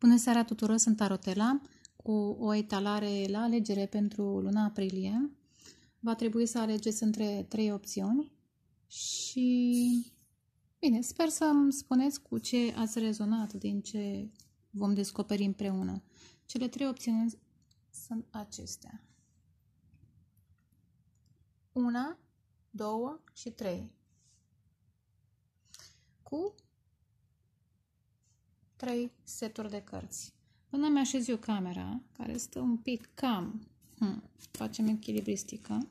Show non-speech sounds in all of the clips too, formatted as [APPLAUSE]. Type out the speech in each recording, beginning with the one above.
Bună seara tuturor, sunt Arotela cu o etalare la alegere pentru luna aprilie. Va trebui să alegeți între trei opțiuni și bine, sper să-mi spuneți cu ce ați rezonat din ce vom descoperi împreună. Cele trei opțiuni sunt acestea. una, două și trei. Cu trei seturi de cărți. Până mi-așez eu camera, care stă un pic cam, hmm, facem echilibristică,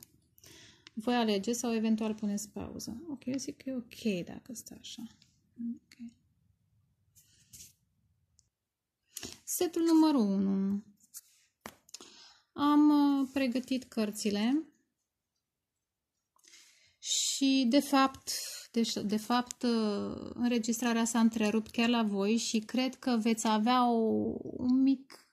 voi alege sau eventual puneți pauză. Ok, eu zic că e ok dacă stă așa. Okay. Setul numărul 1. Am uh, pregătit cărțile și, de fapt, deci, de fapt, ă, înregistrarea s-a întrerupt chiar la voi și cred că veți avea o, un mic,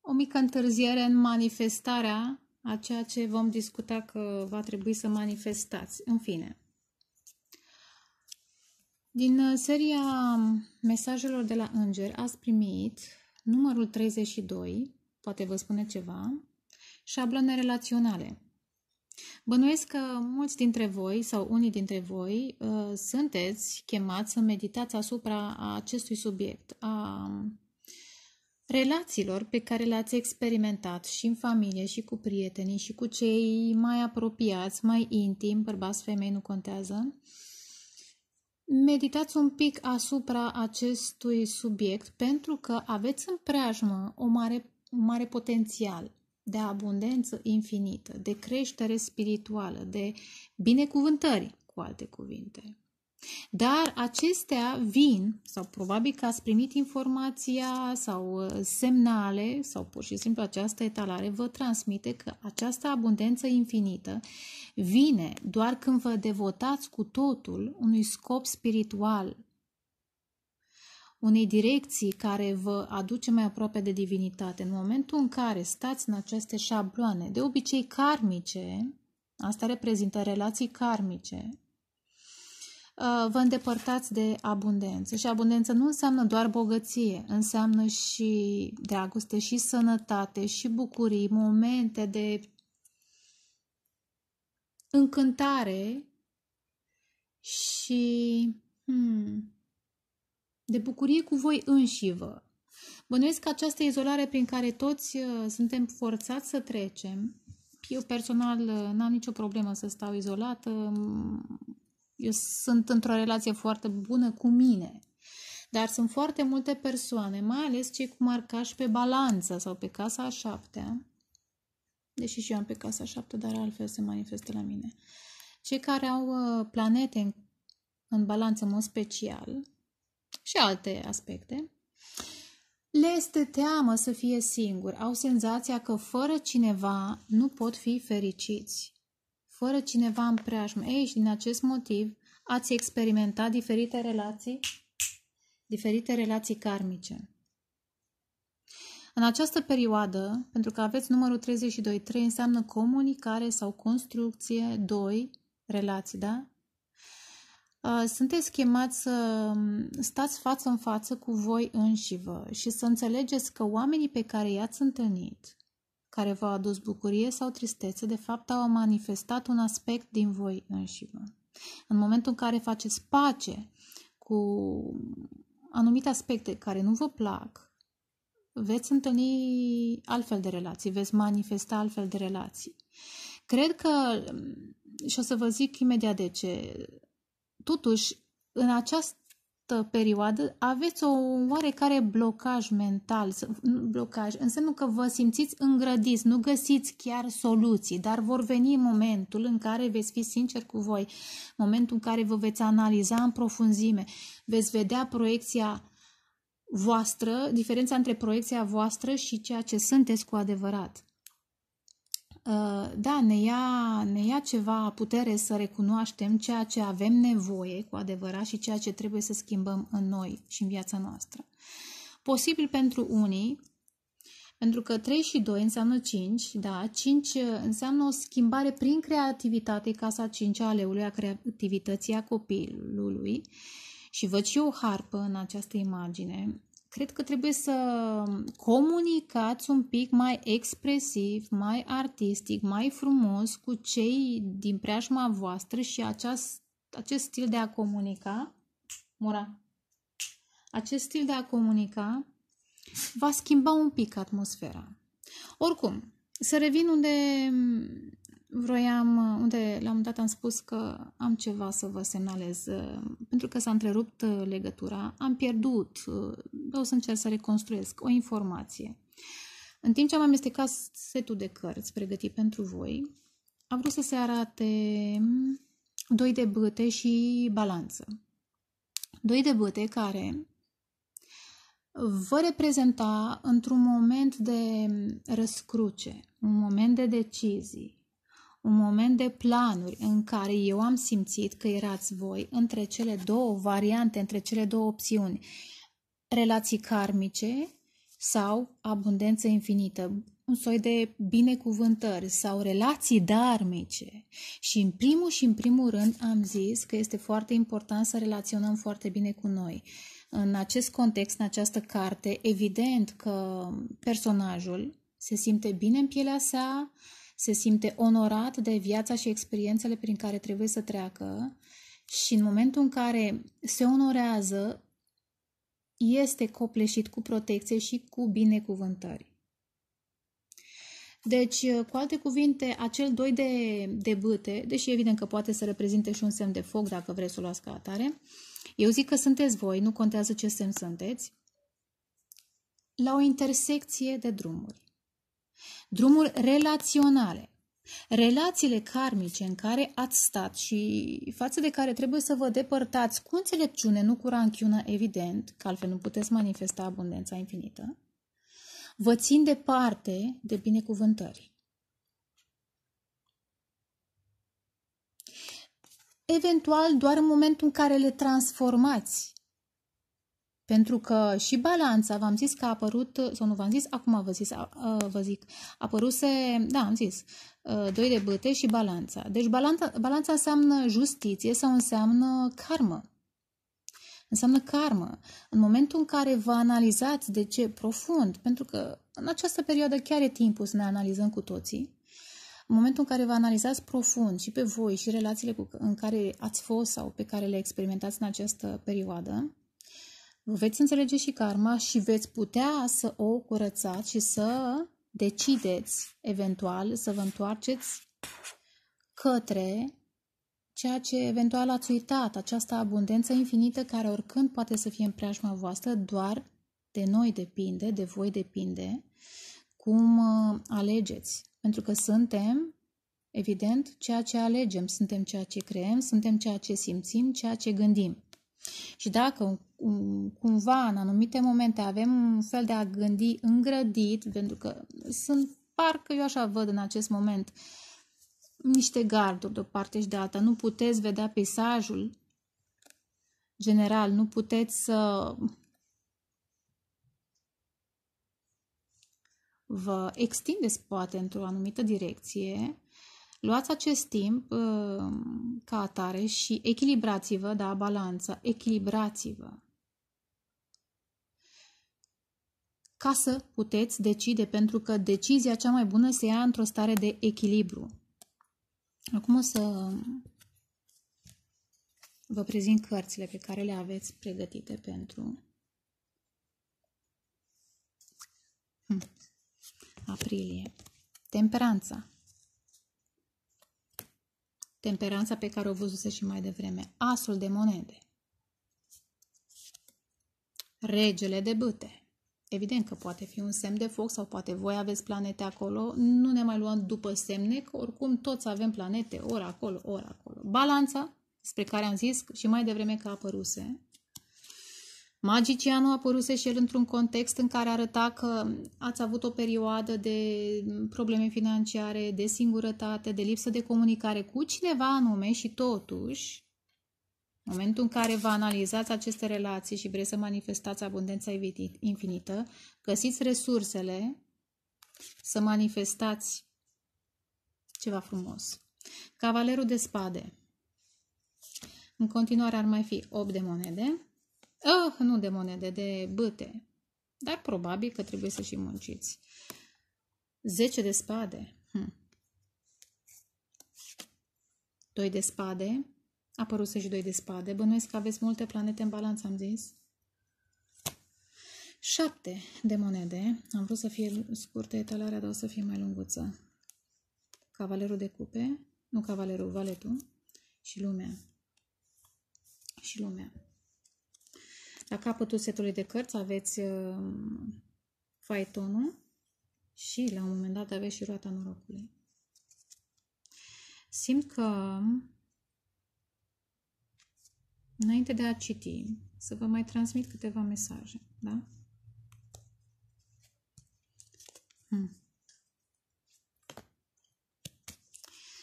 o mică întârziere în manifestarea a ceea ce vom discuta că va trebui să manifestați. În fine. Din ă, seria mesajelor de la îngeri ați primit numărul 32, poate vă spune ceva, șablone relaționale. Bănuiesc că mulți dintre voi sau unii dintre voi uh, sunteți chemați să meditați asupra acestui subiect, a um, relațiilor pe care le-ați experimentat și în familie, și cu prietenii, și cu cei mai apropiați, mai intim, bărbați, femei, nu contează. Meditați un pic asupra acestui subiect pentru că aveți în preajmă o mare, un mare potențial de abundență infinită, de creștere spirituală, de binecuvântări, cu alte cuvinte. Dar acestea vin, sau probabil că ați primit informația sau uh, semnale, sau pur și simplu această etalare vă transmite că această abundență infinită vine doar când vă devotați cu totul unui scop spiritual unei direcții care vă aduce mai aproape de divinitate. În momentul în care stați în aceste șabloane, de obicei karmice, asta reprezintă relații karmice, uh, vă îndepărtați de abundență. Și abundență nu înseamnă doar bogăție, înseamnă și dragoste, și sănătate, și bucurii, momente de încântare și hmm, de bucurie cu voi înșivă. Bănuiesc că această izolare prin care toți uh, suntem forțați să trecem, eu personal uh, n-am nicio problemă să stau izolată, eu sunt într-o relație foarte bună cu mine, dar sunt foarte multe persoane, mai ales cei cu marcași pe balanță sau pe casa a șaptea, deși și eu am pe casa a șaptea, dar altfel se manifestă la mine, cei care au uh, planete în, în balanță în mod special, și alte aspecte. Le este teamă să fie singuri, au senzația că fără cineva nu pot fi fericiți. Fără cineva în preajmă. Ei, și din acest motiv ați experimentat diferite relații, diferite relații karmice. În această perioadă, pentru că aveți numărul 32, 3 înseamnă comunicare sau construcție, 2, relații, da? Uh, sunteți chemați să um, stați față în față cu voi înși vă și să înțelegeți că oamenii pe care i-ați întâlnit, care v-au adus bucurie sau tristețe, de fapt au manifestat un aspect din voi înși vă. În momentul în care faceți pace cu anumite aspecte care nu vă plac, veți întâlni altfel de relații, veți manifesta altfel de relații. Cred că, um, și o să vă zic imediat de ce, Totuși, în această perioadă aveți o oarecare blocaj mental, blocaj, înseamnă că vă simțiți îngrădiți, nu găsiți chiar soluții, dar vor veni momentul în care veți fi sinceri cu voi, momentul în care vă veți analiza în profunzime, veți vedea proiecția voastră, diferența între proiecția voastră și ceea ce sunteți cu adevărat. Uh, da, ne ia, ne ia ceva putere să recunoaștem ceea ce avem nevoie cu adevărat și ceea ce trebuie să schimbăm în noi și în viața noastră. Posibil pentru unii, pentru că 3 și 2 înseamnă 5, da, 5 uh, înseamnă o schimbare prin creativitate, casa 5 a aleului, a creativității a copilului. Și văd și o harpă în această imagine, cred că trebuie să comunicați un pic mai expresiv, mai artistic, mai frumos cu cei din preajma voastră și aceast, acest stil de a comunica, mora, acest stil de a comunica va schimba un pic atmosfera. Oricum, să revin unde Vroiam, uh, unde la un dat am spus că am ceva să vă semnalez, uh, pentru că s-a întrerupt uh, legătura, am pierdut, o să încerc să reconstruiesc o informație. În timp ce am amestecat setul de cărți pregătit pentru voi, a vrut să se arate mm, doi de băte și balanță. Doi de băte care vă reprezenta într-un moment de mm, răscruce, un moment de decizii, un moment de planuri în care eu am simțit că erați voi între cele două variante, între cele două opțiuni, relații karmice sau abundență infinită, un soi de binecuvântări sau relații darmice. Și în primul și în primul rând am zis că este foarte important să relaționăm foarte bine cu noi. În acest context, în această carte, evident că personajul se simte bine în pielea sa, uh, se simte onorat de viața și experiențele prin care trebuie să treacă și în momentul în care se onorează, este copleșit cu protecție și cu binecuvântări. Deci, cu alte cuvinte, acel doi de, de bâte, deși evident că poate să reprezinte și un semn de foc dacă vreți să o luați ca atare, eu zic că sunteți voi, nu contează ce semn sunteți, la o intersecție de drumuri drumuri relaționale, relațiile karmice în care ați stat și față de care trebuie să vă depărtați cu înțelepciune, nu cu ranchiună, evident, că altfel nu puteți manifesta abundența infinită, vă țin departe de binecuvântări. Eventual, doar în momentul în care le transformați pentru că și balanța, v-am zis că a apărut, sau nu v-am zis, acum vă, zis, vă zic, apăruse, da, am zis, doi de băte și balanța. Deci balanța, balanța înseamnă justiție sau înseamnă karmă. Înseamnă karmă. În momentul în care vă analizați de ce profund, pentru că în această perioadă chiar e timpul să ne analizăm cu toții, în momentul în care vă analizați profund și pe voi și relațiile cu, în care ați fost sau pe care le experimentați în această perioadă, veți înțelege și karma și veți putea să o curățați și să decideți eventual să vă întoarceți către ceea ce eventual ați uitat, această abundență infinită care oricând poate să fie în preajma voastră, doar de noi depinde, de voi depinde cum uh, alegeți. Pentru că suntem, evident, ceea ce alegem, suntem ceea ce creăm, suntem ceea ce simțim, ceea ce gândim. Și dacă cumva în anumite momente avem un fel de a gândi îngrădit, pentru că sunt, parcă eu așa văd în acest moment, niște garduri de o parte și de alta. Nu puteți vedea peisajul general, nu puteți să vă extindeți poate într-o anumită direcție, luați acest timp uh, ca atare și echilibrați-vă, da, balanța, echilibrați-vă. ca să puteți decide, pentru că decizia cea mai bună se ia într-o stare de echilibru. Acum o să vă prezint cărțile pe care le aveți pregătite pentru hmm. aprilie. Temperanța. Temperanța pe care o văzuse și mai devreme. Asul de monede. Regele de bâte. Evident că poate fi un semn de foc sau poate voi aveți planete acolo, nu ne mai luăm după semne, că oricum toți avem planete, ori acolo, ori acolo. Balanța, spre care am zis și mai devreme că apăruse, Magicianul a apăruse și el într-un context în care arăta că ați avut o perioadă de probleme financiare, de singurătate, de lipsă de comunicare cu cineva anume și totuși în momentul în care vă analizați aceste relații și vreți să manifestați abundența infinită, găsiți resursele să manifestați ceva frumos. Cavalerul de spade. În continuare ar mai fi 8 de monede. Oh, nu de monede, de băte. Dar probabil că trebuie să și munciți. 10 de spade. Hm. 2 de spade. Apăruse și doi de spade. Bănuiesc că aveți multe planete în balanță, am zis. Șapte de monede. Am vrut să fie scurtă etalarea, dar o să fie mai lunguță. Cavalerul de cupe. Nu cavalerul, valetul. Și lumea. Și lumea. La capătul setului de cărți aveți uh, faetonul și la un moment dat aveți și roata norocului. Simt că Înainte de a citi, să vă mai transmit câteva mesaje, da? Hmm.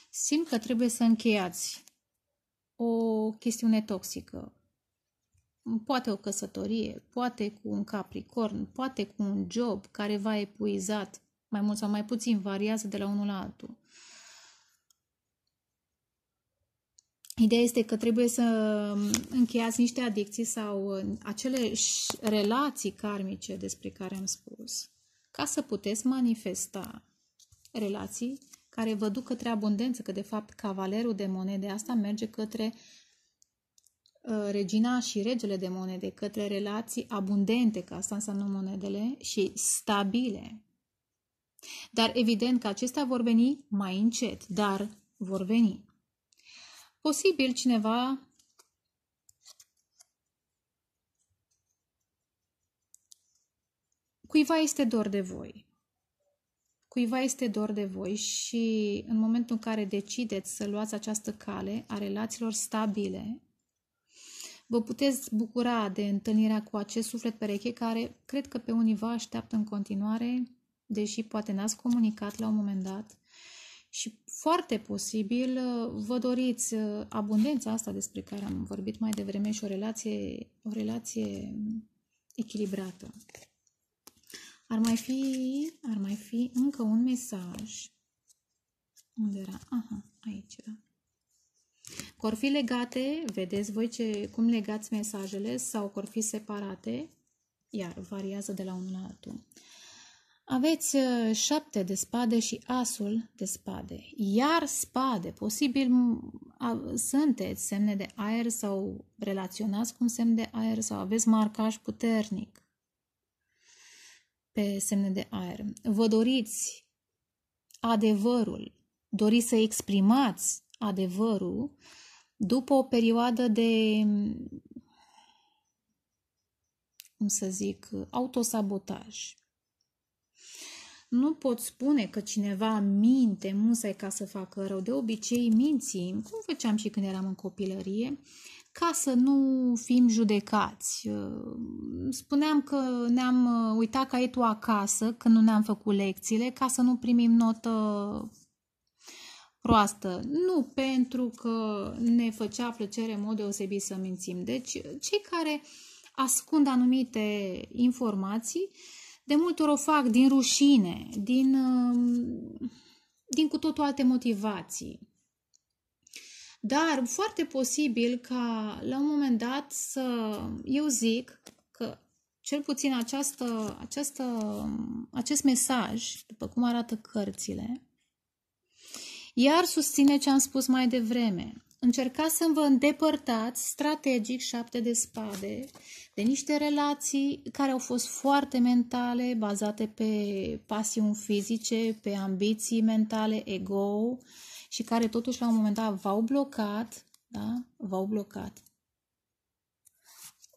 Simt că trebuie să încheiați o chestiune toxică, poate o căsătorie, poate cu un capricorn, poate cu un job care v-a epuizat, mai mult sau mai puțin, variază de la unul la altul. Ideea este că trebuie să um, încheiați niște adicții sau uh, acele relații karmice despre care am spus, ca să puteți manifesta relații care vă duc către abundență, că de fapt cavalerul de monede asta merge către uh, regina și regele de monede, către relații abundente, că asta înseamnă monedele, și stabile. Dar evident că acestea vor veni mai încet, dar vor veni. Posibil cineva cuiva este dor de voi. Cuiva este dor de voi și în momentul în care decideți să luați această cale a relațiilor stabile, vă puteți bucura de întâlnirea cu acest suflet pereche care cred că pe unii vă așteaptă în continuare, deși poate n-ați comunicat la un moment dat, și foarte posibil uh, vă doriți uh, abundența asta despre care am vorbit mai devreme și o relație, o relație echilibrată. Ar mai fi, ar mai fi încă un mesaj. Unde era? Aha, aici era. Cor fi legate, vedeți voi ce, cum legați mesajele sau cor fi separate, iar variază de la unul la altul. Aveți uh, șapte de spade și asul de spade. Iar spade, posibil sunteți semne de aer sau relaționați cu un semn de aer sau aveți marcaj puternic pe semne de aer. Vă doriți adevărul, doriți să exprimați adevărul după o perioadă de, cum să zic, autosabotaj nu pot spune că cineva minte musai ca să facă rău. De obicei mințim, cum făceam și când eram în copilărie, ca să nu fim judecați. Uh, spuneam că ne-am uh, uitat ca tu acasă, când nu ne-am făcut lecțiile, ca să nu primim notă proastă. Nu pentru că ne făcea plăcere în mod deosebit să mințim. Deci, cei care ascund anumite informații de multe ori o fac din rușine, din, um, din cu totul alte motivații. Dar foarte posibil ca la un moment dat să, eu zic că cel puțin această, această, acest mesaj, după cum arată cărțile, iar susține ce am spus mai devreme încercați să vă îndepărtați strategic șapte de spade de niște relații care au fost foarte mentale, bazate pe pasiuni fizice, pe ambiții mentale, ego și care totuși la un moment dat v-au blocat, da? v-au blocat.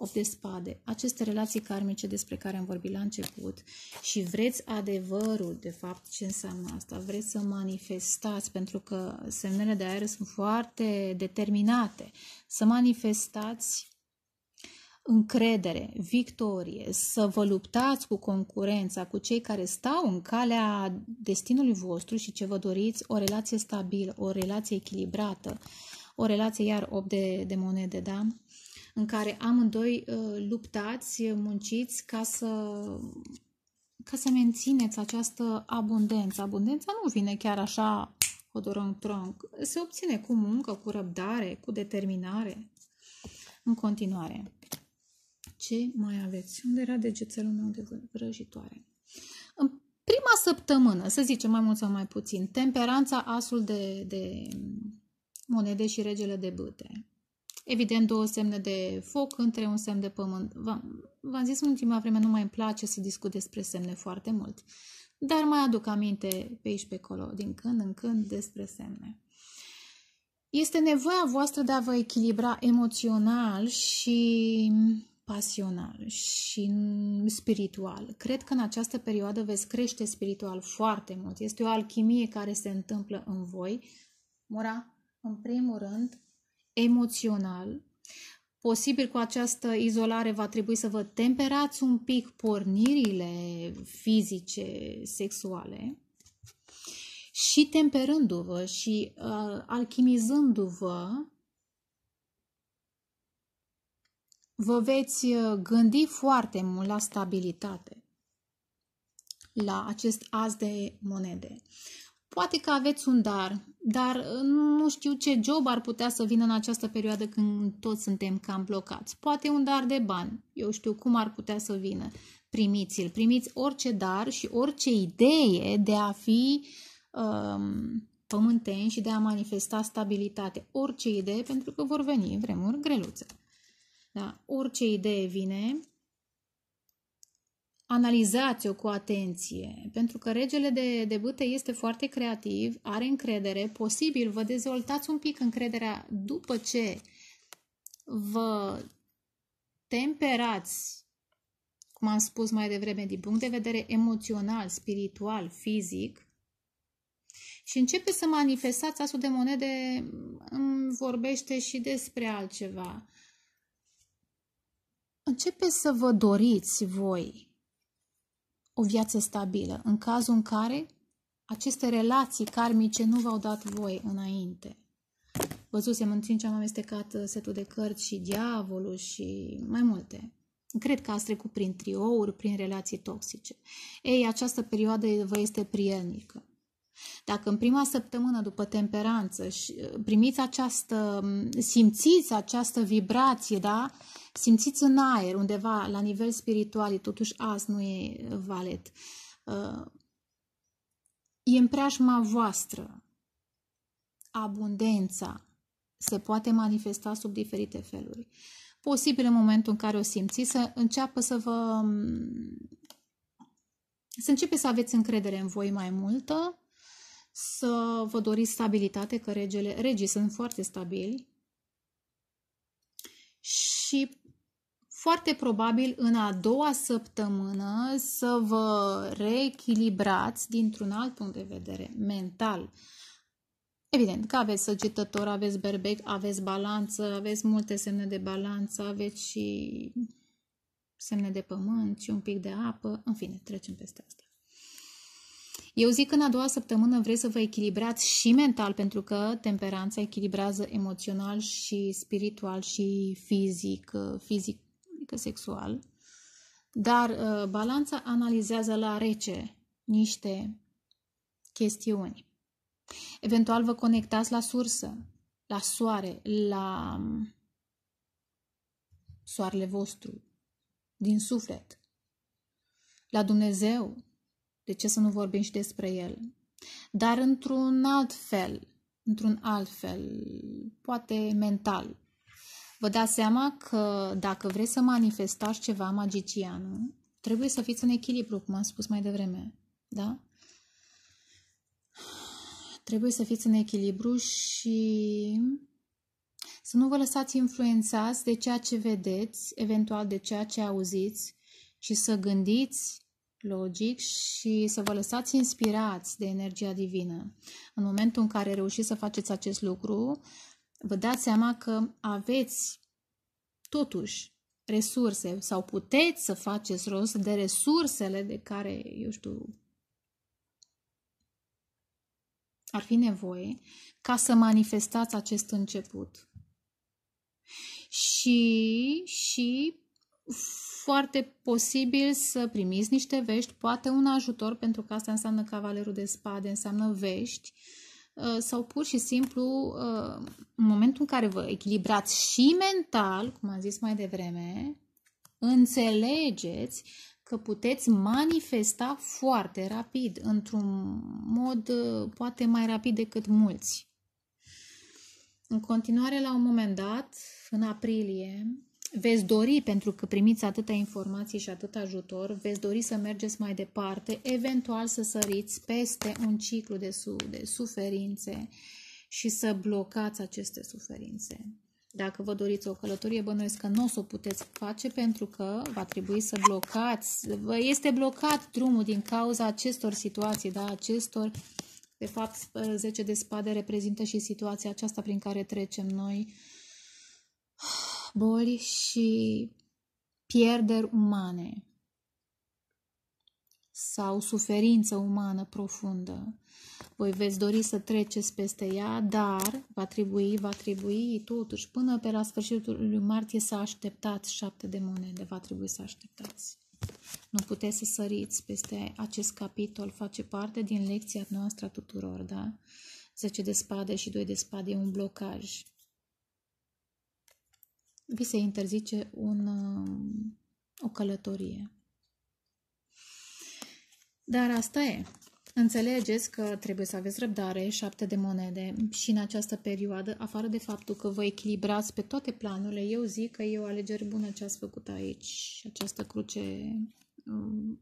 8 de spade, aceste relații karmice despre care am vorbit la început și vreți adevărul, de fapt, ce înseamnă asta, vreți să manifestați, pentru că semnele de aer sunt foarte determinate, să manifestați încredere, victorie, să vă luptați cu concurența, cu cei care stau în calea destinului vostru și ce vă doriți, o relație stabilă, o relație echilibrată, o relație iar 8 de, de monede, da? în care amândoi uh, luptați, munciți ca să, ca să mențineți această abundență. Abundența nu vine chiar așa hodorong tronc. Se obține cu muncă, cu răbdare, cu determinare. În continuare, ce mai aveți? Unde era degețelul meu de vrăjitoare? În prima săptămână, să zicem mai mult sau mai puțin, temperanța asul de, de monede și regele de bâte. Evident, două semne de foc între un semn de pământ. V-am zis în ultima vreme, nu mai îmi place să discut despre semne foarte mult, dar mai aduc aminte pe aici pe acolo, din când în când, despre semne. Este nevoia voastră de a vă echilibra emoțional și pasional și spiritual. Cred că în această perioadă veți crește spiritual foarte mult. Este o alchimie care se întâmplă în voi. Mora, în primul rând, emoțional. Posibil cu această izolare va trebui să vă temperați un pic pornirile fizice, sexuale și temperându-vă și uh, alchimizându-vă, vă veți uh, gândi foarte mult la stabilitate, la acest as de monede. Poate că aveți un dar, dar uh, nu știu ce job ar putea să vină în această perioadă când toți suntem cam blocați. Poate un dar de bani, eu știu cum ar putea să vină. Primiți-l, primiți orice dar și orice idee de a fi um, pământeni și de a manifesta stabilitate. Orice idee, pentru că vor veni vremuri greluțe. Da? Orice idee vine analizați-o cu atenție, pentru că regele de, de bâte este foarte creativ, are încredere, posibil vă dezvoltați un pic încrederea după ce vă temperați, cum am spus mai devreme, din punct de vedere emoțional, spiritual, fizic, și începe să manifestați asul de monede, îmi vorbește și despre altceva. Începe să vă doriți voi o viață stabilă, în cazul în care aceste relații karmice nu v-au dat voi înainte. Văzusem în ce am amestecat uh, setul de cărți și diavolul și mai multe. Cred că ați trecut prin triouri, prin relații toxice. Ei, această perioadă vă este prielnică. Dacă în prima săptămână după temperanță uh, primiți această, um, simțiți această vibrație, da? simțiți în aer, undeva la nivel spiritual, totuși azi nu e uh, valet, uh, e în preajma voastră. Abundența se poate manifesta sub diferite feluri. Posibil în momentul în care o simțiți să înceapă să vă... Um, să începe să aveți încredere în voi mai multă, să vă doriți stabilitate, că regele, regii sunt foarte stabili și foarte probabil în a doua săptămână să vă reechilibrați dintr-un alt punct de vedere mental. Evident că aveți săgetător, aveți berbec, aveți balanță, aveți multe semne de balanță, aveți și semne de pământ și un pic de apă. În fine, trecem peste asta. Eu zic în a doua săptămână vreți să vă echilibrați și mental, pentru că temperanța echilibrează emoțional și spiritual și fizic, uh, fizic adică sexual. Dar uh, balanța analizează la rece niște chestiuni. Eventual vă conectați la sursă, la soare, la um, soarele vostru, din suflet, la Dumnezeu, de ce să nu vorbim și despre el? Dar într-un alt fel, într-un alt fel, poate mental. Vă dați seama că dacă vreți să manifestați ceva magician, trebuie să fiți în echilibru, cum am spus mai devreme. Da? Trebuie să fiți în echilibru și să nu vă lăsați influențați de ceea ce vedeți, eventual de ceea ce auziți și să gândiți logic și să vă lăsați inspirați de energia divină. În momentul în care reușiți să faceți acest lucru, vă dați seama că aveți totuși resurse sau puteți să faceți rost de resursele de care, eu știu, ar fi nevoie ca să manifestați acest început. Și, și foarte posibil să primiți niște vești, poate un ajutor, pentru că asta înseamnă cavalerul de spade, înseamnă vești, uh, sau pur și simplu uh, în momentul în care vă echilibrați și mental, cum am zis mai devreme, înțelegeți că puteți manifesta foarte rapid, într-un mod uh, poate mai rapid decât mulți. În continuare, la un moment dat, în aprilie, veți dori, pentru că primiți atâta informații și atât ajutor, veți dori să mergeți mai departe, eventual să săriți peste un ciclu de, su de suferințe și să blocați aceste suferințe. Dacă vă doriți o călătorie, bănuiesc că nu o să o puteți face pentru că va trebui să blocați. Este blocat drumul din cauza acestor situații, da? acestor de fapt, 10 de spade reprezintă și situația aceasta prin care trecem noi boli și pierderi umane sau suferință umană profundă. Voi veți dori să treceți peste ea, dar va trebui, va trebui totuși până pe la sfârșitul lui martie să așteptați șapte de monede, va trebui să așteptați. Nu puteți să săriți peste acest capitol, face parte din lecția noastră a tuturor, da? 10 de spade și 2 de spade e un blocaj vi se interzice un, um, o călătorie. Dar asta e. Înțelegeți că trebuie să aveți răbdare, șapte de monede și în această perioadă, afară de faptul că vă echilibrați pe toate planurile, eu zic că e o alegere bună ce ați făcut aici, această cruce um,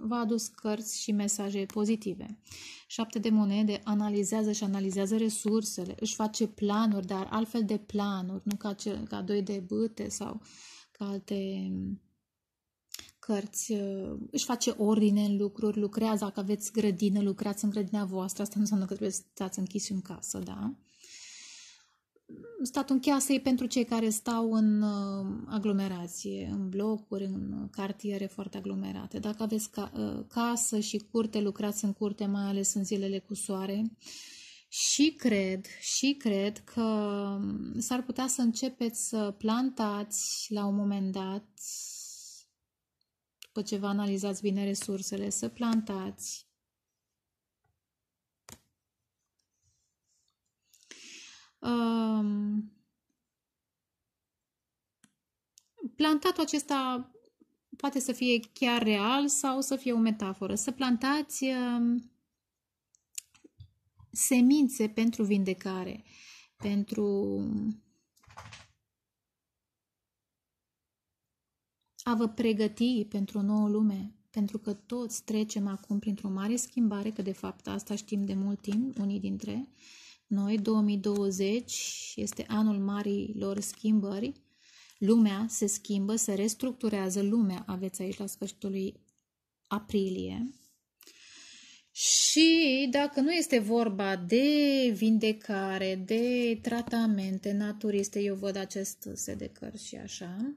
v-a adus cărți și mesaje pozitive. Șapte de monede analizează și analizează resursele, își face planuri, dar altfel de planuri, nu ca, cel, ca doi de băte sau ca alte mm, cărți, uh, își face ordine în lucruri, lucrează, dacă aveți grădină, lucrați în grădina voastră, asta nu înseamnă că trebuie să stați închis în casă, da? statul în e pentru cei care stau în uh, aglomerație, în blocuri, în cartiere foarte aglomerate. Dacă aveți ca, uh, casă și curte, lucrați în curte, mai ales în zilele cu soare. Și cred, și cred că um, s-ar putea să începeți să plantați la un moment dat, după ce vă analizați bine resursele, să plantați um, plantatul acesta poate să fie chiar real sau să fie o metaforă. Să plantați um, semințe pentru vindecare, pentru a vă pregăti pentru o nouă lume, pentru că toți trecem acum printr-o mare schimbare, că de fapt asta știm de mult timp, unii dintre noi, 2020, este anul marilor schimbări. Lumea se schimbă, se restructurează. Lumea aveți aici la sfârșitul lui aprilie. Și dacă nu este vorba de vindecare, de tratamente naturiste, eu văd acest set de cărți și așa,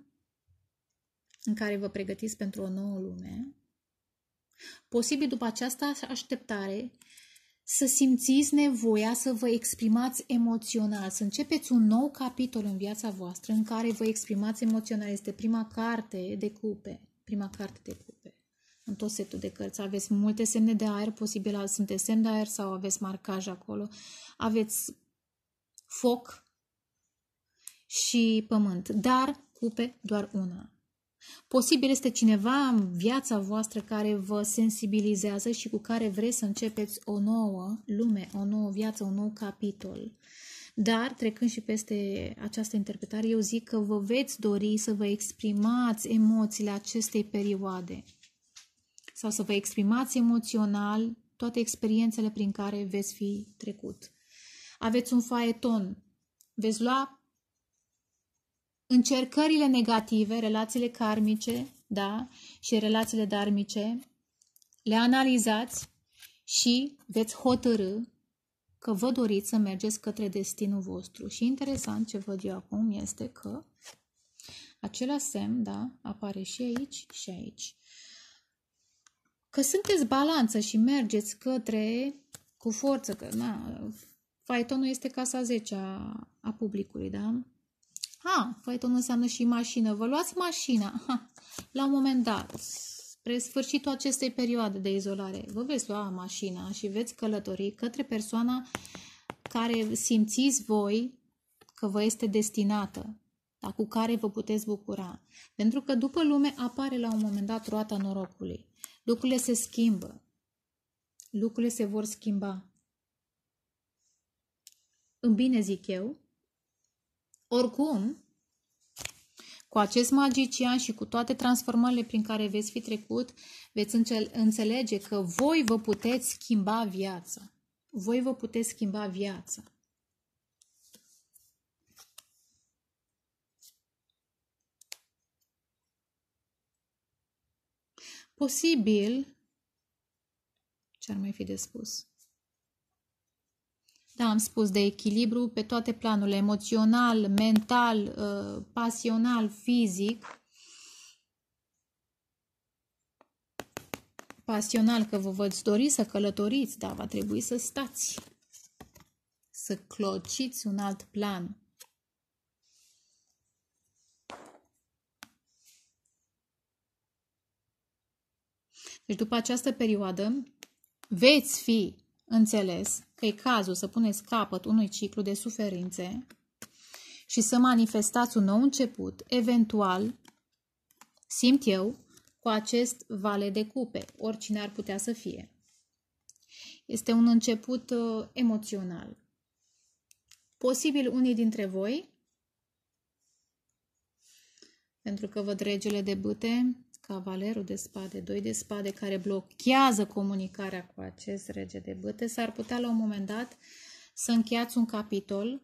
în care vă pregătiți pentru o nouă lume, posibil după această așteptare să simțiți nevoia să vă exprimați emoțional, să începeți un nou capitol în viața voastră în care vă exprimați emoțional. Este prima carte de cupe, prima carte de cupe. În tot setul de cărți aveți multe semne de aer, posibil sunteți semn de aer sau aveți marcaj acolo. Aveți foc și pământ, dar cupe doar una. Posibil este cineva în viața voastră care vă sensibilizează și cu care vreți să începeți o nouă lume, o nouă viață, un nou capitol. Dar, trecând și peste această interpretare, eu zic că vă veți dori să vă exprimați emoțiile acestei perioade sau să vă exprimați emoțional toate experiențele prin care veți fi trecut. Aveți un faeton, veți lua încercările negative, relațiile karmice, da, și relațiile darmice, le analizați și veți hotărâ că vă doriți să mergeți către destinul vostru. Și interesant ce văd eu acum este că același semn, da, apare și aici și aici. Că sunteți balanță și mergeți către, cu forță, că, na, faetonul este casa 10 a, a publicului, da? Ha, foieton păi înseamnă și mașină. Vă luați mașina. Ha, la un moment dat, spre sfârșitul acestei perioade de izolare, vă veți lua mașina și veți călători către persoana care simțiți voi că vă este destinată, dar cu care vă puteți bucura. Pentru că după lume apare la un moment dat roata norocului. Lucrurile se schimbă. Lucrurile se vor schimba. În bine zic eu, oricum, cu acest magician și cu toate transformările prin care veți fi trecut, veți înțelege că voi vă puteți schimba viața. Voi vă puteți schimba viața. Posibil, ce ar mai fi de spus? da, am spus, de echilibru pe toate planurile, emoțional, mental, uh, pasional, fizic. Pasional că vă văd dori să călătoriți, dar va trebui să stați, să clociți un alt plan. Deci după această perioadă veți fi înțeles că e cazul să puneți capăt unui ciclu de suferințe și să manifestați un nou început, eventual, simt eu, cu acest vale de cupe, oricine ar putea să fie. Este un început uh, emoțional. Posibil unii dintre voi, pentru că văd regele de bâte, cavalerul de spade, doi de spade care blochează comunicarea cu acest rege de bâte, s-ar putea la un moment dat să încheiați un capitol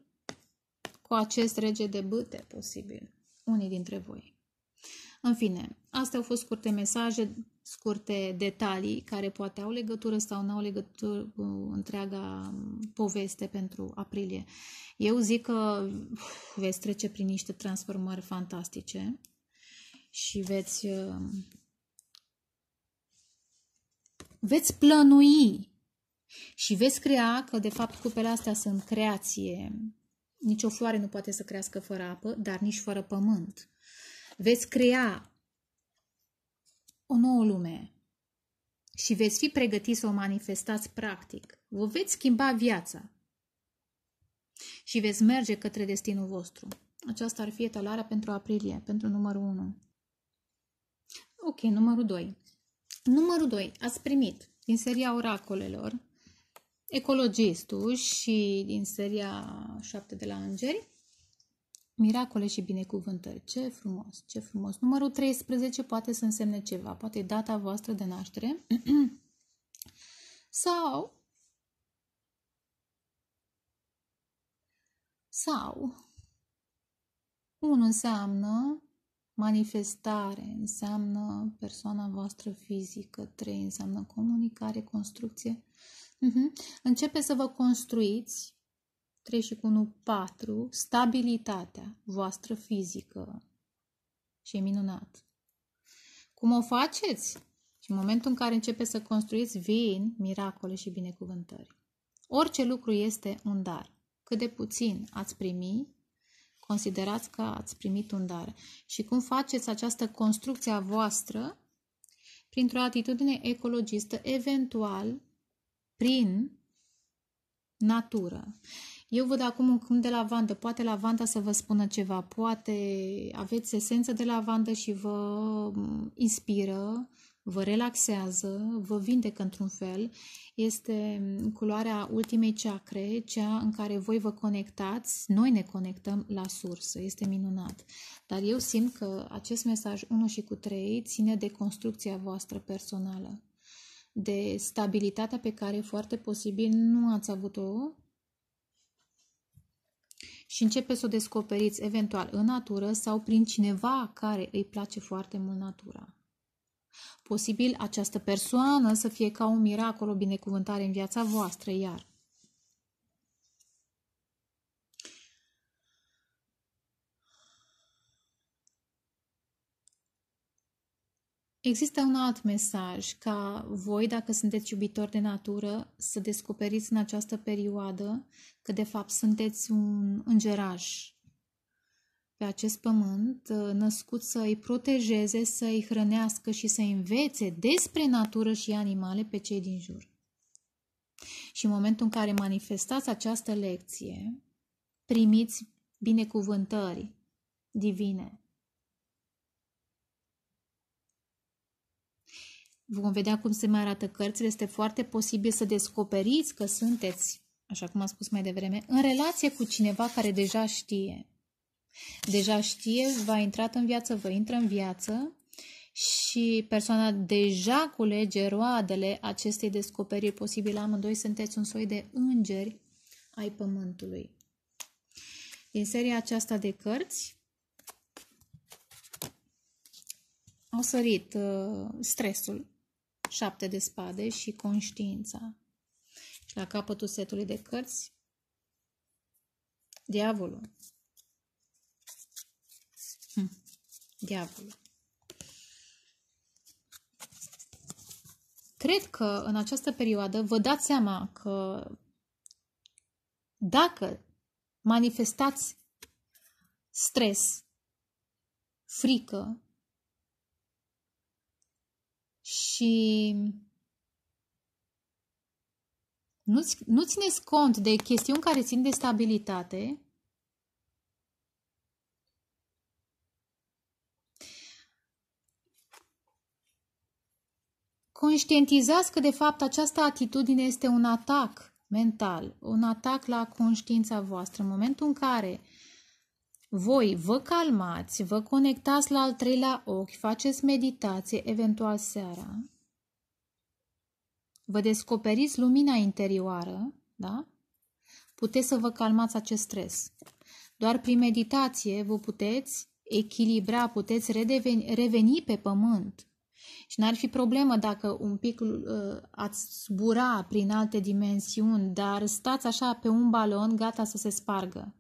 cu acest rege de bâte, posibil, unii dintre voi. În fine, astea au fost scurte mesaje, scurte detalii care poate au legătură sau nu au legătură cu întreaga poveste pentru aprilie. Eu zic că uf, veți trece prin niște transformări fantastice și veți, uh, veți plănui și veți crea că, de fapt, cupele astea sunt creație. Nici o floare nu poate să crească fără apă, dar nici fără pământ. Veți crea o nouă lume și veți fi pregătiți să o manifestați practic. Vă veți schimba viața și veți merge către destinul vostru. Aceasta ar fi etalarea pentru aprilie, pentru numărul 1. Ok, numărul 2. Numărul 2. Ați primit din seria oracolelor Ecologistul și din seria 7 de la Îngeri Miracole și binecuvântări. Ce frumos, ce frumos. Numărul 13 poate să însemne ceva, poate data voastră de naștere [CLEARS THROAT] sau sau unul înseamnă Manifestare înseamnă persoana voastră fizică, 3 înseamnă comunicare, construcție. Uh-huh. Începe să vă construiți, 3 și cu 1, 4, stabilitatea voastră fizică. Și e minunat. Cum o faceți? Și în momentul în care începe să construiți, vin miracole și binecuvântări. Orice lucru este un dar. Cât de puțin ați primi, considerați că ați primit un dar. Și cum faceți această construcție a voastră printr-o atitudine ecologistă, eventual prin natură. Eu văd acum un câmp de lavandă, poate lavanda să vă spună ceva, poate aveți esență de lavandă și vă mm, inspiră, vă relaxează, vă vindecă într-un fel. Este culoarea ultimei chakre, cea în care voi vă conectați, noi ne conectăm la sursă. Este minunat. Dar eu simt că acest mesaj 1 și cu 3 ține de construcția voastră personală, de stabilitatea pe care foarte posibil nu ați avut-o și începeți să o descoperiți eventual în natură sau prin cineva care îi place foarte mult natura. Posibil această persoană să fie ca un miracol, o binecuvântare în viața voastră, iar. Există un alt mesaj ca voi, dacă sunteți iubitori de natură, să descoperiți în această perioadă că de fapt sunteți un îngeraș pe acest pământ, ă, născut să îi protejeze, să îi hrănească și să învețe despre natură și animale pe cei din jur. Și în momentul în care manifestați această lecție, primiți binecuvântări divine. Vom vedea cum se mai arată cărțile. Este foarte posibil să descoperiți că sunteți, așa cum am spus mai devreme, în relație cu cineva care deja știe Deja știe, va intra în viață, vă intră în viață și persoana deja culege roadele acestei descoperiri posibile. Amândoi sunteți un soi de îngeri ai pământului. Din seria aceasta de cărți au sărit uh, stresul, șapte de spade și conștiința. Și la capătul setului de cărți, diavolul. diavolul. Cred că în această perioadă vă dați seama că dacă manifestați stres, frică și nu, nu țineți cont de chestiuni care țin de stabilitate, Conștientizați că, de fapt, această atitudine este un atac mental, un atac la conștiința voastră. În momentul în care voi vă calmați, vă conectați la al treilea ochi, faceți meditație, eventual seara, vă descoperiți lumina interioară, da? Puteți să vă calmați acest stres. Doar prin meditație vă puteți echilibra, puteți redeveni, reveni pe pământ, și n-ar fi problemă dacă un pic uh, ați zbura prin alte dimensiuni, dar stați așa pe un balon gata să se spargă.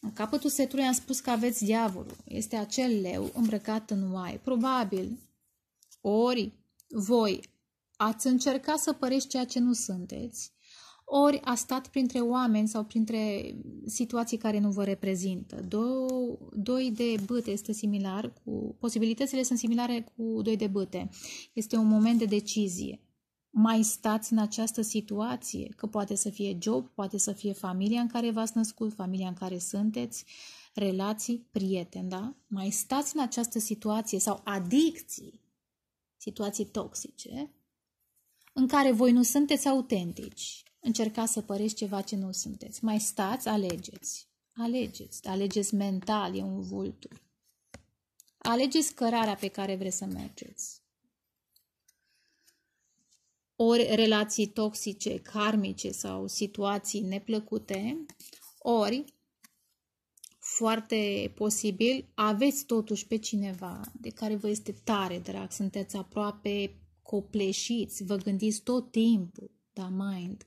În capătul setului am spus că aveți diavolul. Este acel leu îmbrăcat în oai. Probabil, ori voi ați încercat să păreți ceea ce nu sunteți, ori a stat printre oameni sau printre situații care nu vă reprezintă. Do, doi de băte este similar, cu, posibilitățile sunt similare cu doi de băte. Este un moment de decizie. Mai stați în această situație, că poate să fie job, poate să fie familia în care v-ați născut, familia în care sunteți, relații, prieteni, da? Mai stați în această situație sau adicții, situații toxice, în care voi nu sunteți autentici, încercați să păreți ceva ce nu sunteți. Mai stați, alegeți. Alegeți. Alegeți mental, e un vultur. Alegeți cărarea pe care vreți să mergeți. Ori relații toxice, karmice sau situații neplăcute, ori foarte posibil, aveți totuși pe cineva de care vă este tare drag, sunteți aproape copleșiți, vă gândiți tot timpul da mind,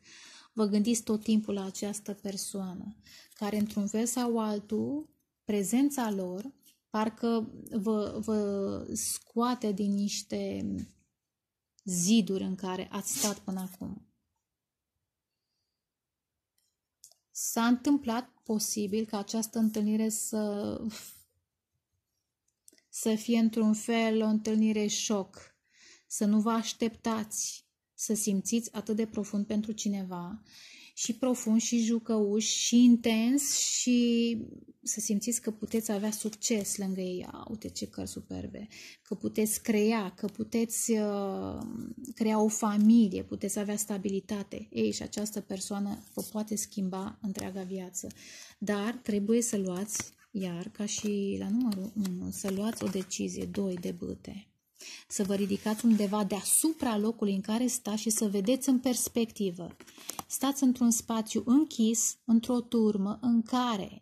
vă gândiți tot timpul la această persoană, care într-un fel sau altul, prezența lor, parcă vă, vă scoate din niște ziduri în care ați stat până acum. S-a întâmplat posibil ca această întâlnire să, să fie într-un fel o întâlnire șoc, să nu vă așteptați să simțiți atât de profund pentru cineva și profund și jucăuș și intens și să simțiți că puteți avea succes lângă ei. Uite ce cări superbe! Că puteți crea, că puteți uh, crea o familie, puteți avea stabilitate. Ei, și această persoană vă poate schimba întreaga viață. Dar trebuie să luați, iar ca și la numărul 1, să luați o decizie, doi de bâte. Să vă ridicați undeva deasupra locului în care stați și să vedeți în perspectivă. Stați într-un spațiu închis, într-o turmă în care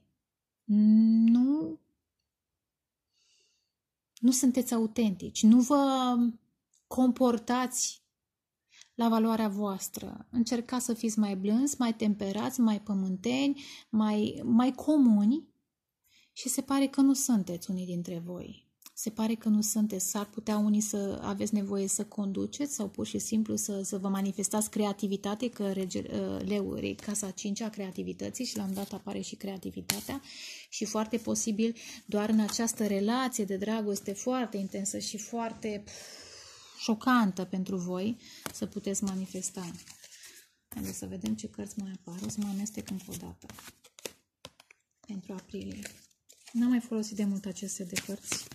nu nu sunteți autentici, nu vă comportați la valoarea voastră. Încercați să fiți mai blânzi, mai temperați, mai pământeni, mai, mai comuni și se pare că nu sunteți unii dintre voi se pare că nu sunteți, s-ar putea unii să aveți nevoie să conduceți sau pur și simplu să, să vă manifestați creativitate, că rege, ă, leu, e casa 5 a creativității și la un dat apare și creativitatea și foarte posibil doar în această relație de dragoste foarte intensă și foarte pf, șocantă pentru voi să puteți manifesta. Haideți să vedem ce cărți mai apar. O să mai amestec încă o dată. Pentru aprilie. N-am mai folosit de mult aceste de cărți.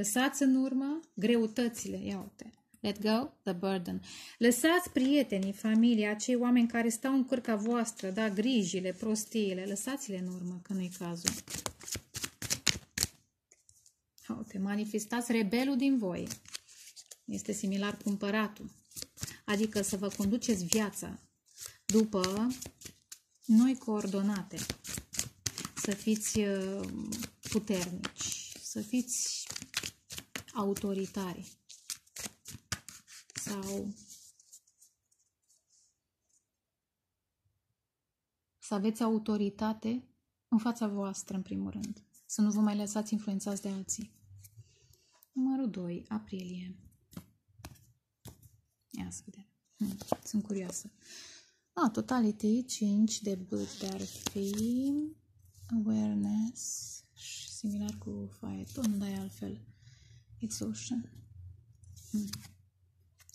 Lăsați în urmă greutățile, ia uite. Let go the burden. Lăsați prietenii, familia, acei oameni care stau în cârca voastră, da, grijile, prostiile, lăsați-le în urmă, că nu-i cazul. Uite, manifestați rebelul din voi. Este similar cu împăratul. Adică să vă conduceți viața după noi coordonate. Să fiți uh, puternici, să fiți autoritare sau să aveți autoritate în fața voastră, în primul rând. Să nu vă mai lăsați influențați de alții. Numărul 2, aprilie. Ia să vedem. Hm, sunt curioasă. A, ah, totality, 5 de but dar fi awareness și similar cu faeton, nu dai altfel. Mm.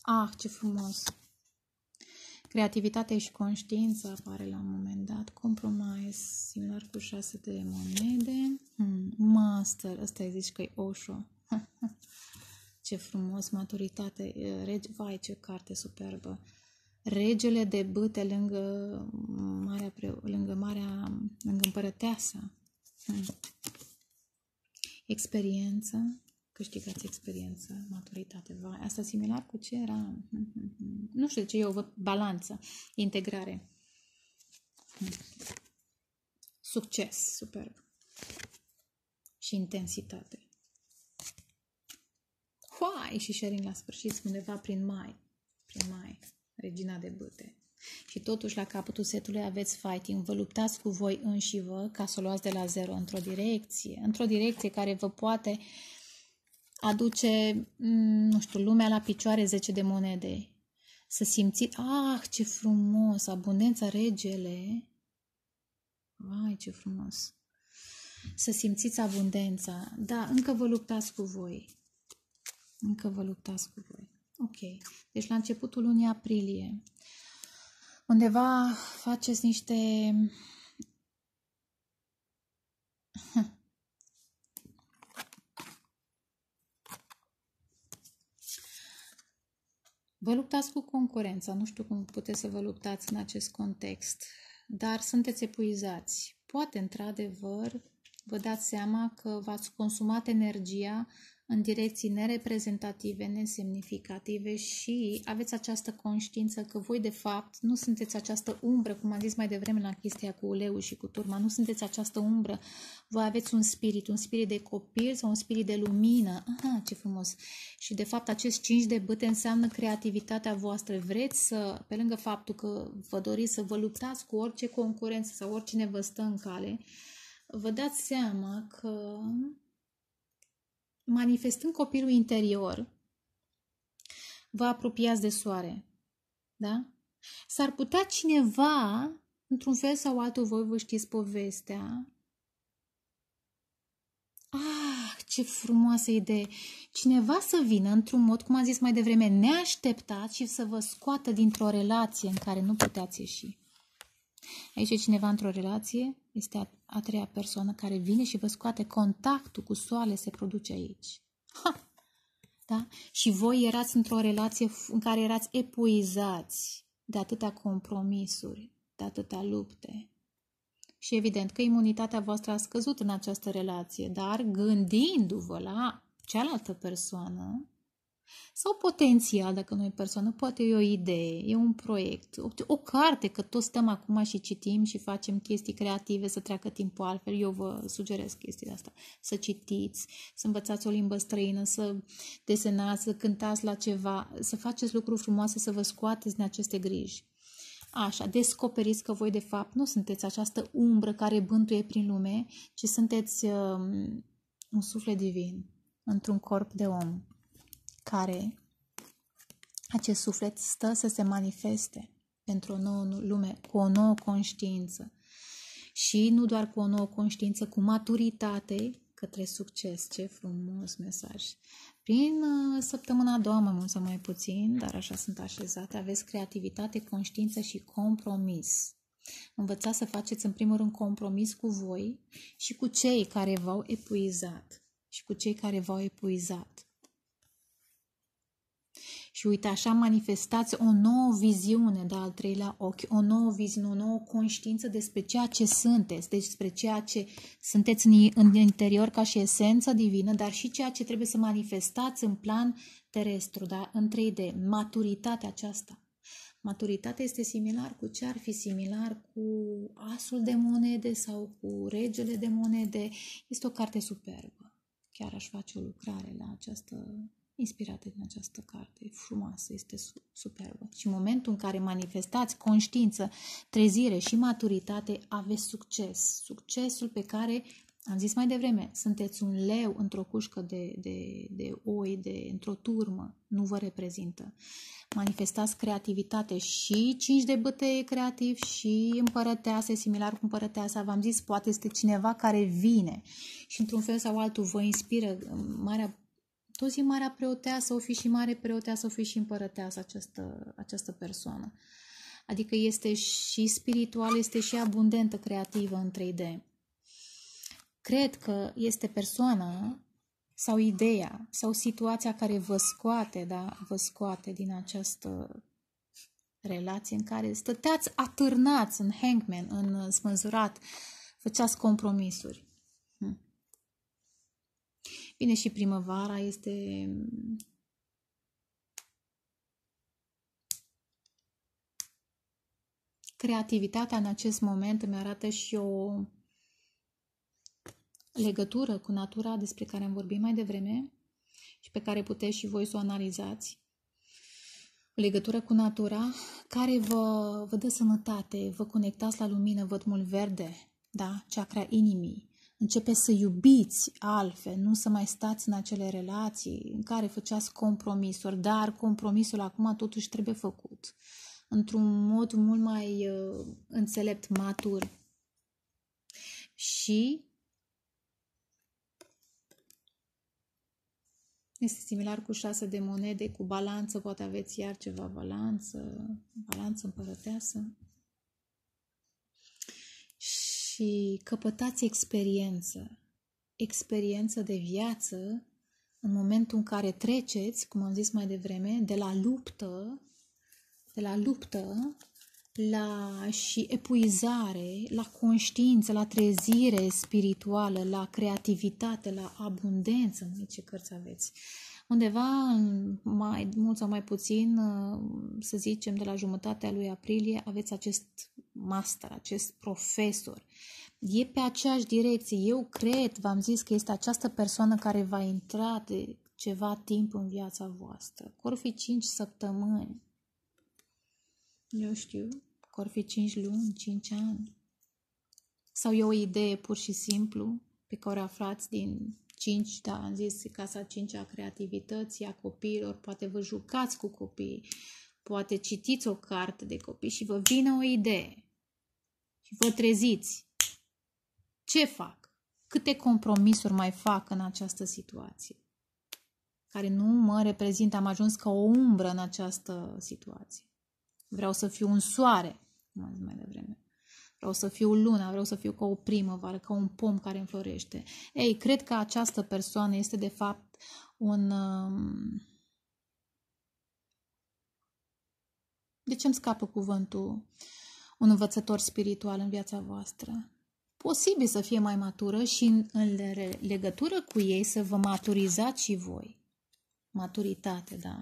Ah, ce frumos! Creativitatea și conștiința apare la un moment dat. Compromise similar cu șase de monede. Mm. Master, ăsta e zis că e Osho. [LAUGHS] ce frumos, maturitate. Rege, vai, ce carte superbă. Regele de bâte lângă Marea, Pre... lângă Marea, lângă Împărăteasa. Hmm. Experiență, câștigați experiență, maturitate. Vai, asta similar cu ce era? Mm-hmm. Nu știu de ce eu văd balanță, integrare. Succes, superb. Și intensitate. Hoai! Și Sherin la sfârșit undeva prin mai. Prin mai. Regina de bâte. Și totuși, la capătul setului aveți fighting, vă luptați cu voi înși vă ca să o luați de la zero într-o direcție, într-o direcție care vă poate uh, aduce, mm, nu știu, lumea la picioare 10 de monede. Să simți ah, ce frumos, abundența regele. Vai, ce frumos. Să simțiți abundența. Da, încă vă luptați cu voi. Încă vă luptați cu voi. Ok. Deci la începutul lunii aprilie, undeva faceți niște [LAUGHS] Vă luptați cu concurența, nu știu cum puteți să vă luptați în acest context, dar sunteți epuizați. Poate, într-adevăr, vă dați seama că v-ați consumat energia în direcții nereprezentative, nesemnificative și aveți această conștiință că voi de fapt nu sunteți această umbră, cum am zis mai devreme la chestia cu uleiul și cu turma, nu sunteți această umbră, voi aveți un spirit, un spirit de copil sau un spirit de lumină, aha, ce frumos! Și de fapt acest cinci de băte înseamnă creativitatea voastră, vreți să, pe lângă faptul că vă doriți să vă luptați cu orice concurență sau oricine vă stă în cale, vă dați seama că manifestând copilul interior, vă apropiați de soare. Da? S-ar putea cineva, într-un fel sau altul, voi vă știți povestea. Ah, ce frumoasă idee! Cineva să vină într-un mod, cum am zis mai devreme, neașteptat și să vă scoată dintr-o relație în care nu puteați ieși. Aici e cineva într-o relație este a, a treia persoană care vine și vă scoate contactul cu soale se produce aici. Ha! Da? Și voi erați într-o relație în care erați epuizați de atâtea compromisuri, de atâtea lupte. Și evident că imunitatea voastră a scăzut în această relație, dar gândindu-vă la cealaltă persoană, sau potențial, dacă nu e persoană, poate e o idee, e un proiect, o, o carte, că toți stăm acum și citim și facem chestii creative să treacă timpul altfel. Eu vă sugerez chestia asta. Să citiți, să învățați o limbă străină, să desenați, să cântați la ceva, să faceți lucruri frumoase, să vă scoateți din aceste griji. Așa, descoperiți că voi de fapt nu sunteți această umbră care bântuie prin lume, ci sunteți um, un suflet divin într-un corp de om care acest suflet stă să se manifeste pentru o nouă lume, cu o nouă conștiință. Și nu doar cu o nouă conștiință, cu maturitate către succes. Ce frumos mesaj! Prin uh, săptămâna a doua, mai mult sau mai puțin, dar așa sunt așezate, aveți creativitate, conștiință și compromis. Învățați să faceți în primul rând compromis cu voi și cu cei care v-au epuizat. Și cu cei care v-au epuizat. Și uite, așa manifestați o nouă viziune de al treilea ochi, o nouă viziune, o nouă conștiință despre ceea ce sunteți, deci despre ceea ce sunteți în interior ca și esență divină, dar și ceea ce trebuie să manifestați în plan terestru, da? în 3D, maturitatea aceasta. Maturitatea este similar cu ce ar fi similar cu Asul de monede sau cu Regele de monede. Este o carte superbă. Chiar aș face o lucrare la această inspirate din această carte. E frumoasă, este superbă. Și în momentul în care manifestați conștiință, trezire și maturitate, aveți succes. Succesul pe care, am zis mai devreme, sunteți un leu într-o cușcă de, de, de oi, de, într-o turmă, nu vă reprezintă. Manifestați creativitate și cinci de bătăie creativ și împărăteasă, similar cu împărăteasa. V-am zis, poate este cineva care vine și într-un fel sau altul vă inspiră. Marea tot zi marea preoteasă, o fi și mare preoteasă, o fi și împărăteasă această, această persoană. Adică este și spiritual, este și abundentă, creativă în 3D. Cred că este persoana sau ideea sau situația care vă scoate, da, vă scoate din această relație în care stăteați atârnați în hangman, în spânzurat, făceați compromisuri. Bine, și primăvara este creativitatea în acest moment îmi arată și o legătură cu natura despre care am vorbit mai devreme și pe care puteți și voi să o analizați. O legătură cu natura care vă, vă dă sănătate, vă conectați la lumină, văd mult verde, da? Chakra inimii, începe să iubiți altfel, nu să mai stați în acele relații în care făceați compromisuri, dar compromisul acum totuși trebuie făcut într-un mod mult mai uh, înțelept, matur. Și Este similar cu șase de monede, cu balanță, poate aveți iar ceva balanță, balanță împărăteasă și căpătați experiență, experiență de viață în momentul în care treceți, cum am zis mai devreme, de la luptă, de la luptă la și epuizare, la conștiință, la trezire spirituală, la creativitate, la abundență, mai ce cărți aveți. Uh, Undeva, mai mult sau mai puțin, uh, să zicem, de la jumătatea lui aprilie, aveți acest master, acest profesor. E pe aceeași direcție. Eu cred, v-am zis că este această persoană care va intra de ceva timp în viața voastră. Cor fi 5 săptămâni. Eu știu. Cor fi 5 luni, 5 ani. Sau e o idee pur și simplu pe care o aflați din 5, da, am zis, casa 5 a creativității, a copiilor, poate vă jucați cu copiii, poate citiți o carte de copii și vă vine o idee și vă treziți. Ce fac? Câte compromisuri mai fac în această situație? Care nu mă reprezintă, am ajuns ca o umbră în această situație. Vreau să fiu un soare, cum am zis mai devreme vreau să fiu luna, vreau să fiu ca o primăvară, ca un pom care înflorește. Ei, cred că această persoană este de fapt un... Um, de ce îmi scapă cuvântul un învățător spiritual în viața voastră? Posibil să fie mai matură și în, legătură cu ei să vă maturizați și voi. Maturitate, da?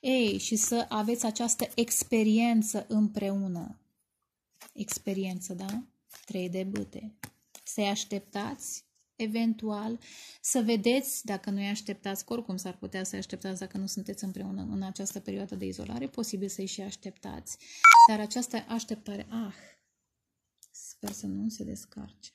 Ei, și să aveți această experiență împreună experiență, da? Trei de bâte. Să-i așteptați, eventual, să vedeți dacă nu-i așteptați, oricum s-ar putea să-i așteptați dacă nu sunteți împreună în această perioadă de izolare, posibil să-i și așteptați. Dar această așteptare, ah, sper să nu se descarce.